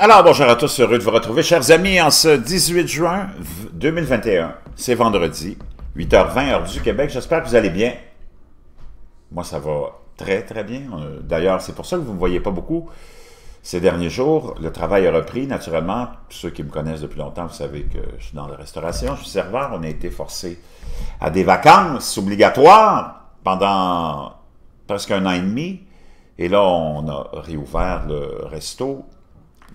Alors, bonjour à tous, heureux de vous retrouver, chers amis, en ce 18 juin 2021. C'est vendredi, 8h20, heure du Québec. J'espère que vous allez bien. Moi, ça va très, très bien. Euh, d'ailleurs, c'est pour ça que vous ne me voyez pas beaucoup. Ces derniers jours, le travail a repris, naturellement. Ceux qui me connaissent depuis longtemps, vous savez que je suis dans la restauration, je suis serveur. On a été forcé à des vacances obligatoires pendant presque un an et demi. Et là, on a réouvert le resto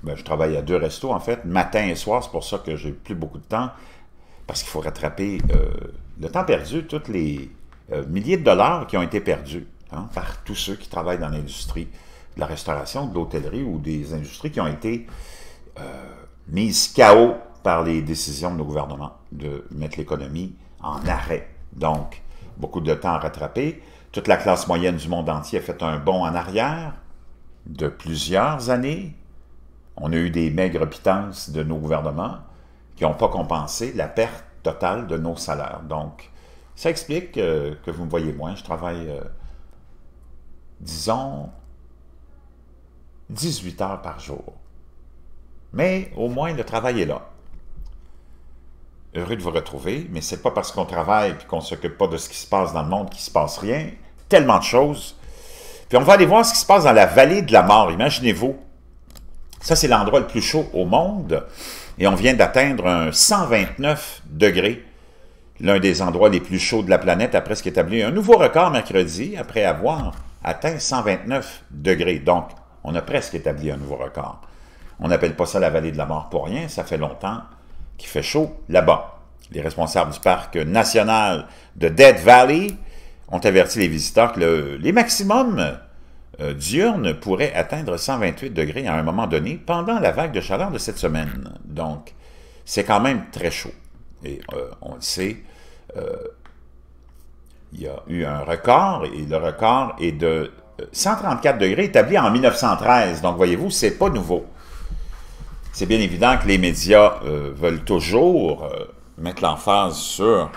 ben, je travaille à deux restos, en fait, matin et soir. C'est pour ça que j'ai plus beaucoup de temps, parce qu'il faut rattraper euh, le temps perdu, tous les euh, milliers de dollars qui ont été perdus hein, par tous ceux qui travaillent dans l'industrie de la restauration, de l'hôtellerie ou des industries qui ont été euh, mises KO par les décisions de nos gouvernements de mettre l'économie en arrêt. Donc, beaucoup de temps à rattraper. Toute la classe moyenne du monde entier a fait un bond en arrière de plusieurs années on a eu des maigres pitances de nos gouvernements qui n'ont pas compensé la perte totale de nos salaires. Donc, ça explique euh, que vous me voyez moins. Je travaille, euh, disons, 18 heures par jour. Mais au moins, le travail est là. Heureux de vous retrouver, mais c'est pas parce qu'on travaille et qu'on s'occupe pas de ce qui se passe dans le monde qu'il se passe rien. Tellement de choses. Puis on va aller voir ce qui se passe dans la vallée de la mort. Imaginez-vous, ça, c'est l'endroit le plus chaud au monde. Et on vient d'atteindre un 129 degrés, l'un des endroits les plus chauds de la planète, a presque établi un nouveau record mercredi après avoir atteint 129 degrés. Donc, on a presque établi un nouveau record. On n'appelle pas ça la vallée de la mort pour rien, ça fait longtemps qu'il fait chaud là-bas. Les responsables du parc national de Dead Valley ont averti les visiteurs que les maximums euh, diurne pourrait atteindre 128 degrés à un moment donné pendant la vague de chaleur de cette semaine. Donc, c'est quand même très chaud. Et euh, on le sait, euh, il y a eu un record, et le record est de 134 degrés établi en 1913. Donc, voyez-vous, c'est pas nouveau. C'est bien évident que les médias veulent toujours mettre l'emphase sur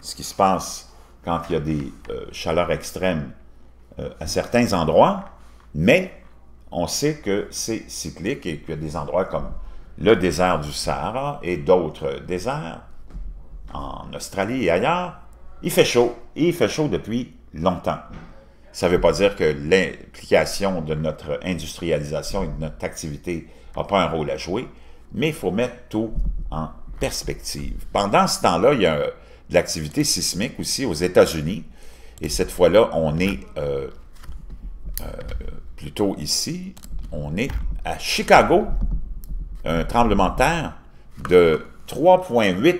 ce qui se passe quand il y a des chaleurs extrêmes euh, à certains endroits, mais on sait que c'est cyclique et qu'il y a des endroits comme le désert du Sahara et d'autres déserts, en Australie et ailleurs, il fait chaud, et il fait chaud depuis longtemps. Ça ne veut pas dire que l'implication de notre industrialisation et de notre activité n'a pas un rôle à jouer, mais il faut mettre tout en perspective. Pendant ce temps-là, il y a de l'activité sismique aussi aux États-Unis, et cette fois-là, on est euh, euh, plutôt ici, on est à Chicago, un tremblement de terre de 3,8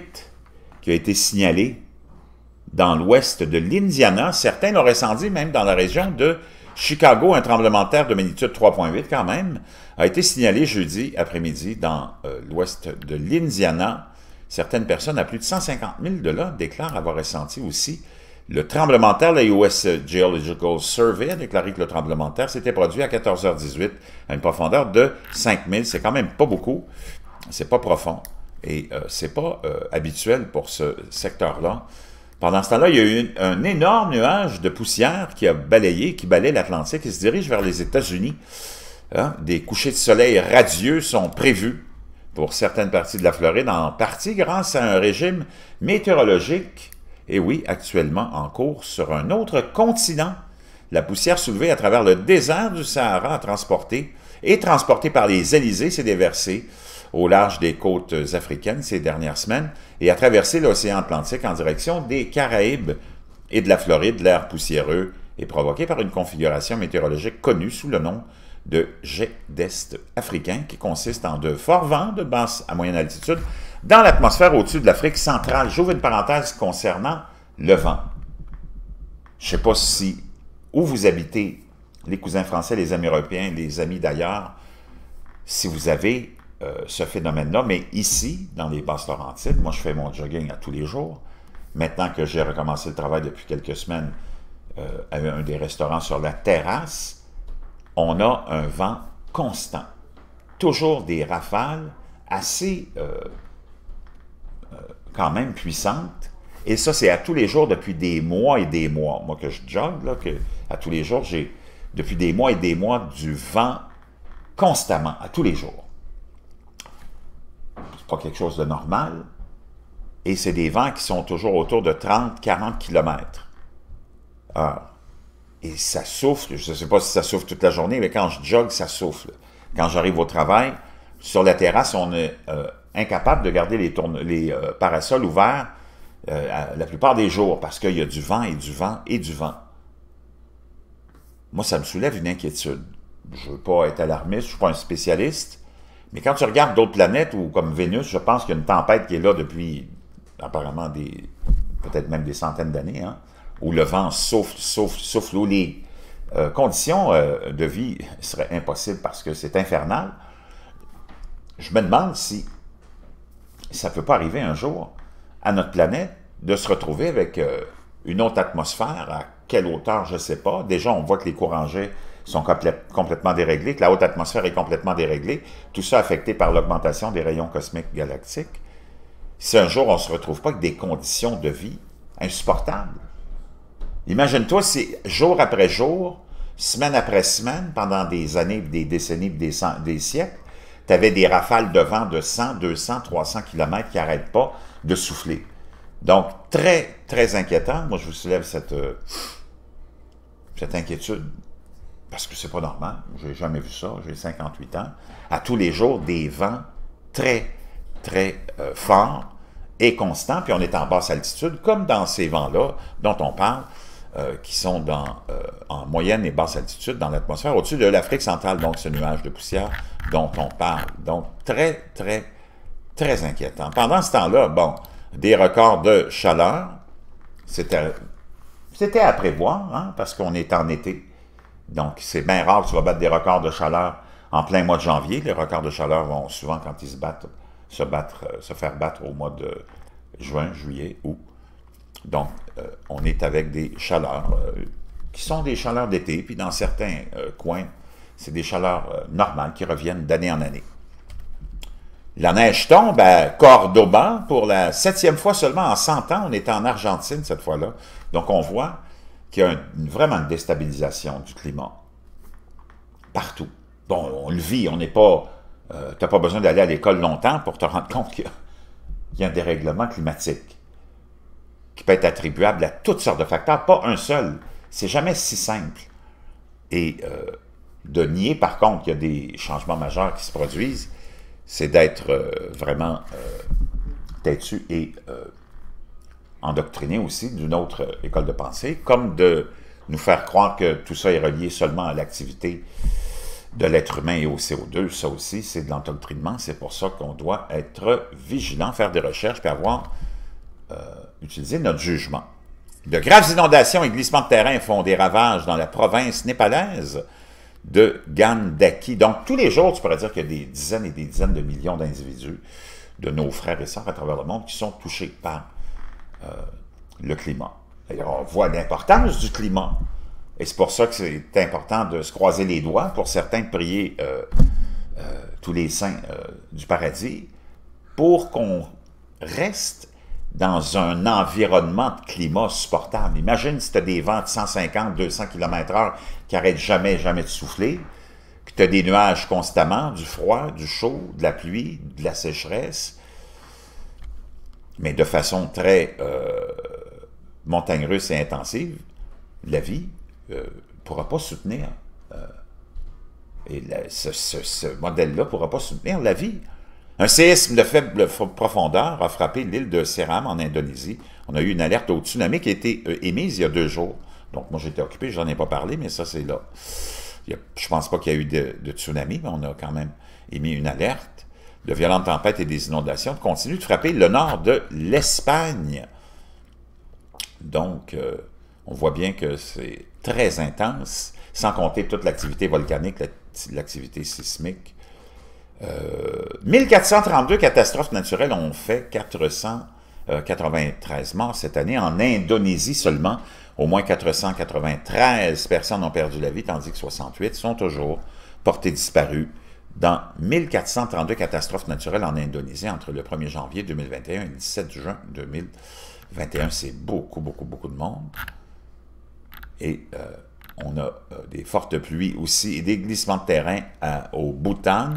qui a été signalé dans l'ouest de l'Indiana. Certains l'auraient senti même dans la région de Chicago, un tremblement de terre de magnitude 3,8 quand même, a été signalé jeudi après-midi dans euh, l'ouest de l'Indiana. Certaines personnes à plus de 150 000 de là déclarent avoir ressenti aussi le tremblement de terre, la US Geological Survey a déclaré que le tremblement de terre s'était produit à 14h18 à une profondeur de 5000. C'est quand même pas beaucoup. C'est pas profond. Et euh, c'est pas euh, habituel pour ce secteur-là. Pendant ce temps-là, il y a eu un énorme nuage de poussière qui a balayé, qui balaye l'Atlantique et se dirige vers les États-Unis. Hein? Des couchers de soleil radieux sont prévus pour certaines parties de la Floride, en partie grâce à un régime météorologique et oui, actuellement en cours sur un autre continent. La poussière soulevée à travers le désert du Sahara transportée et transportée par les Élysées s'est déversée au large des côtes africaines ces dernières semaines et a traversé l'océan Atlantique en direction des Caraïbes et de la Floride. L'air poussiéreux est provoqué par une configuration météorologique connue sous le nom de jet d'Est africain qui consiste en de forts vents de basse à moyenne altitude dans l'atmosphère au-dessus de l'Afrique centrale. J'ouvre une parenthèse concernant le vent. Je ne sais pas si où vous habitez, les cousins français, les amis les amis d'ailleurs, si vous avez euh, ce phénomène-là, mais ici, dans les Basses-Laurentides, moi je fais mon jogging à tous les jours. Maintenant que j'ai recommencé le travail depuis quelques semaines euh, à un des restaurants sur la terrasse, on a un vent constant. Toujours des rafales assez euh, quand même puissante. Et ça, c'est à tous les jours depuis des mois et des mois. Moi que je jogue, là, que à tous les jours, j'ai depuis des mois et des mois du vent constamment, à tous les jours. C'est pas quelque chose de normal. Et c'est des vents qui sont toujours autour de 30-40 km Et ça souffle, je ne sais pas si ça souffle toute la journée, mais quand je jogue, ça souffle. Quand j'arrive au travail, sur la terrasse, on est euh, incapable de garder les, euh, parasols ouverts euh, la plupart des jours parce qu'il y a du vent et du vent et du vent. Moi, ça me soulève une inquiétude. Je ne veux pas être alarmiste, je ne suis pas un spécialiste, mais quand tu regardes d'autres planètes ou comme Vénus, je pense qu'il y a une tempête qui est là depuis apparemment des peut-être même des centaines d'années, hein, où le vent souffle, souffle, souffle, où les euh, conditions de vie seraient impossibles parce que c'est infernal. Je me demande si ça ne peut pas arriver un jour à notre planète de se retrouver avec euh, une haute atmosphère, à quelle hauteur, je ne sais pas. Déjà, on voit que les courants jets sont complètement déréglés, que la haute atmosphère est complètement déréglée, tout ça affecté par l'augmentation des rayons cosmiques galactiques. Si un jour on ne se retrouve pas avec des conditions de vie insupportables, imagine-toi si jour après jour, semaine après semaine, pendant des années, des décennies, des siècles, tu avais des rafales de vent de 100, 200, 300 km qui n'arrêtent pas de souffler. Donc, très, très inquiétant. Moi, je vous soulève cette, euh, cette inquiétude parce que c'est pas normal. J'ai jamais vu ça. J'ai 58 ans. À tous les jours, des vents très, très euh, forts et constants. Puis on est en basse altitude, comme dans ces vents-là dont on parle. Euh, qui sont dans, euh, en moyenne et basse altitude dans l'atmosphère, au-dessus de l'Afrique centrale, donc ce nuage de poussière dont on parle. Donc, très, très, très inquiétant. Pendant ce temps-là, bon, des records de chaleur, c'était à prévoir, hein, parce qu'on est en été. Donc, c'est bien rare que tu vas battre des records de chaleur en plein mois de janvier. Les records de chaleur vont souvent, quand ils se battent, se, battre, se faire battre au mois de juin, juillet, août. Donc, euh, on est avec des chaleurs euh, qui sont des chaleurs d'été, puis dans certains euh, coins, c'est des chaleurs normales qui reviennent d'année en année. La neige tombe à Cordoba pour la septième fois seulement en 100 ans. On est en Argentine cette fois-là. Donc, on voit qu'il y a une, vraiment une déstabilisation du climat partout. Bon, on le vit, on n'est pas... tu n'as pas besoin d'aller à l'école longtemps pour te rendre compte qu'il y a un dérèglement climatique qui peut être attribuable à toutes sortes de facteurs, pas un seul. C'est jamais si simple. Et euh, de nier, par contre, qu'il y a des changements majeurs qui se produisent, c'est d'être euh, vraiment euh, têtu et endoctriné aussi d'une autre école de pensée, comme de nous faire croire que tout ça est relié seulement à l'activité de l'être humain et au CO2, ça aussi, c'est de l'endoctrinement. C'est pour ça qu'on doit être vigilant, faire des recherches, puis avoir euh, utiliser notre jugement. De graves inondations et glissements de terrain font des ravages dans la province népalaise de Gandaki. Donc, tous les jours, tu pourrais dire qu'il y a des dizaines et des dizaines de millions d'individus, de nos frères et sœurs à travers le monde, qui sont touchés par euh, le climat. D'ailleurs, on voit l'importance du climat. Et c'est pour ça que c'est important de se croiser les doigts, pour certains de prier euh, tous les saints du paradis, pour qu'on reste dans un environnement de climat supportable. Imagine si tu as des vents de 150, 200 km h qui n'arrêtent jamais, jamais de souffler, que tu as des nuages constamment, du froid, du chaud, de la pluie, de la sécheresse, mais de façon très montagneuse montagne et intensive, la vie ne euh, pourra pas soutenir, euh, et ce modèle-là ne pourra pas soutenir la vie. Un séisme de faible profondeur a frappé l'île de Seram en Indonésie. On a eu une alerte au tsunami qui a été euh, émise il y a deux jours. Donc, moi, j'étais occupé, je n'en ai pas parlé, mais ça, c'est là. je ne pense pas qu'il y a eu de, tsunami, mais on a quand même émis une alerte. De violentes tempêtes et des inondations continuent de frapper le nord de l'Espagne. Donc, euh, on voit bien que c'est très intense, sans compter toute l'activité volcanique, l'activité sismique 1432 euh, catastrophes naturelles ont fait 493 euh, morts cette année. En Indonésie seulement, au moins 493 personnes ont perdu la vie, tandis que 68 sont toujours portées disparues dans 1432 catastrophes naturelles en Indonésie entre le 1er janvier 2021 et le 17 juin 2021. C'est beaucoup, beaucoup, beaucoup de monde. Et euh, on a des fortes pluies aussi et des glissements de terrain au Bhoutan.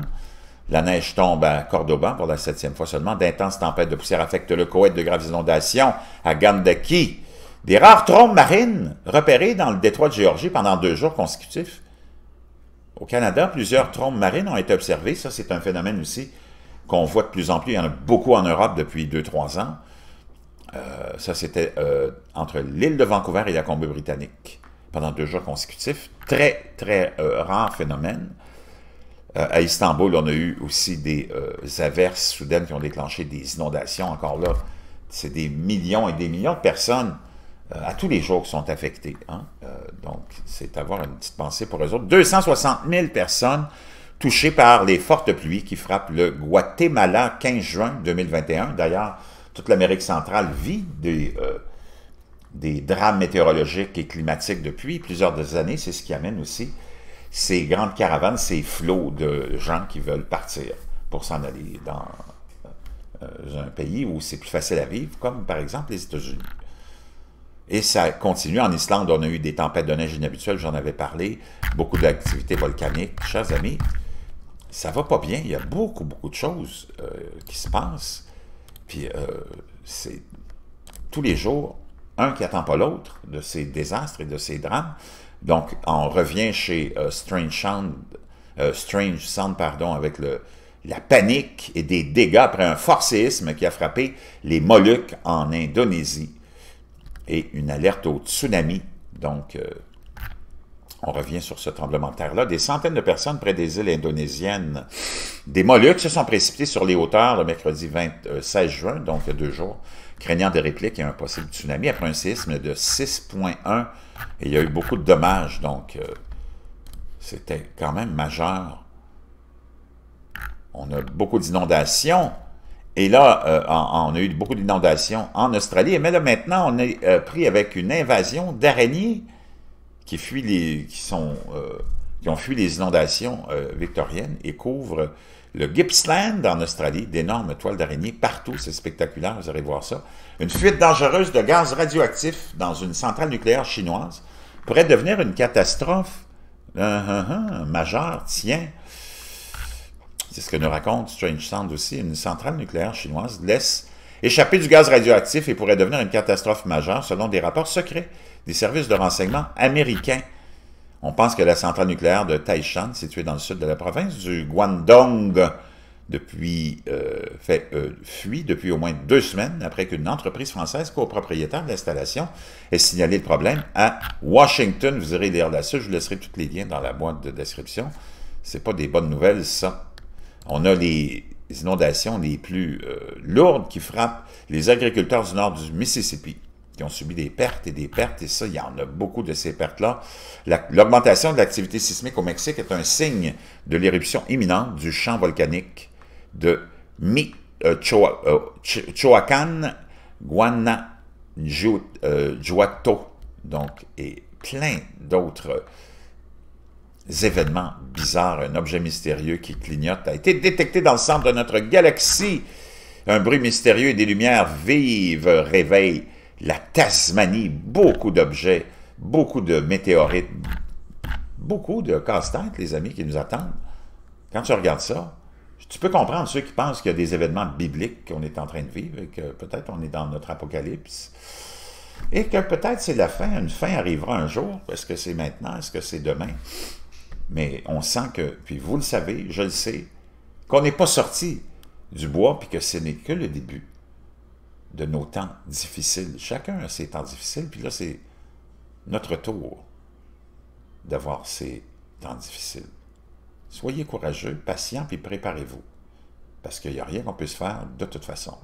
La neige tombe à Cordoba pour la septième fois seulement. D'intenses tempêtes de poussière affectent le Koweït de graves inondations à Gandaki. Des rares trombes marines repérées dans le détroit de Géorgie pendant deux jours consécutifs. Au Canada, plusieurs trombes marines ont été observées. Ça, c'est un phénomène aussi qu'on voit de plus en plus. Il y en a beaucoup en Europe depuis deux, trois ans. Euh, ça, c'était euh, entre l'île de Vancouver et la Combe britannique pendant deux jours consécutifs. Très, très euh, rare phénomène. Euh, à Istanbul, on a eu aussi des euh, averses soudaines qui ont déclenché des inondations. Encore là, c'est des millions et des millions de personnes euh, à tous les jours qui sont affectées. Hein. donc, c'est avoir une petite pensée pour eux autres. 260 000 personnes touchées par les fortes pluies qui frappent le Guatemala 15 juin 2021. D'ailleurs, toute l'Amérique centrale vit des, des, drames météorologiques et climatiques depuis plusieurs années. C'est ce qui amène aussi ces grandes caravanes, ces flots de gens qui veulent partir pour s'en aller dans euh, un pays où c'est plus facile à vivre, comme par exemple les États-Unis. Et ça continue. En Islande, on a eu des tempêtes de neige inhabituelles, j'en avais parlé, beaucoup d'activités volcaniques. Chers amis, ça va pas bien. Il y a beaucoup, beaucoup de choses euh, qui se passent. Puis, euh, c'est tous les jours, un qui n'attend pas l'autre de ces désastres et de ces drames. Donc, on revient chez euh, Strange Sound, euh, Strange pardon, avec la panique et des dégâts après un forcéisme qui a frappé les Moluques en Indonésie et une alerte au tsunami. Donc, euh, on revient sur ce tremblement de terre-là. Des centaines de personnes près des îles indonésiennes des Moluques se sont précipitées sur les hauteurs le mercredi 26 juin, donc il y a deux jours, craignant des répliques et un possible tsunami après un séisme de 6.1. Et il y a eu beaucoup de dommages, donc euh, c'était quand même majeur. On a beaucoup d'inondations. Et là, euh, on a eu beaucoup d'inondations en Australie. Mais là, maintenant, on est euh, pris avec une invasion d'araignées qui, qui, qui ont fui les inondations victoriennes et couvrent le Gippsland en Australie, d'énormes toiles d'araignée partout, c'est spectaculaire, vous allez voir ça. Une fuite dangereuse de gaz radioactif dans une centrale nucléaire chinoise pourrait devenir une catastrophe majeure, tiens. C'est ce que nous raconte Strange Sound aussi. Une centrale nucléaire chinoise laisse échapper du gaz radioactif et pourrait devenir une catastrophe majeure selon des rapports secrets des services de renseignement américains. On pense que la centrale nucléaire de Taishan, située dans le sud de la province du Guangdong, depuis, euh, fait, euh, fuit depuis au moins deux semaines après qu'une entreprise française copropriétaire de l'installation ait signalé le problème à Washington. Vous irez lire là-dessus, je vous laisserai tous les liens dans la boîte de description. C'est pas des bonnes nouvelles, ça. On a les inondations les plus euh, lourdes qui frappent les agriculteurs du nord du Mississippi qui ont subi des pertes et des pertes, et ça, il y en a beaucoup de ces pertes-là. L'augmentation de l'activité sismique au Mexique est un signe de l'éruption imminente du champ volcanique de Michoacán, euh, euh, Guanajuato, donc, et plein d'autres événements bizarres. Un objet mystérieux qui clignote a été détecté dans le centre de notre galaxie. Un bruit mystérieux et des lumières vives réveillent la Tasmanie, beaucoup d'objets, beaucoup de météorites, beaucoup de casse-tête, les amis, qui nous attendent. Quand tu regardes ça, tu peux comprendre ceux qui pensent qu'il y a des événements bibliques qu'on est en train de vivre et que peut-être on est dans notre apocalypse et que peut-être c'est la fin, une fin arrivera un jour. Est-ce que c'est maintenant? Est-ce que c'est demain? Mais on sent que, puis vous le savez, je le sais, qu'on n'est pas sorti du bois puis que ce n'est que le début de nos temps difficiles. Chacun a ses temps difficiles, puis là, c'est notre tour d'avoir ces temps difficiles. Soyez courageux, patient, puis préparez-vous, parce qu'il n'y a rien qu'on puisse faire de toute façon.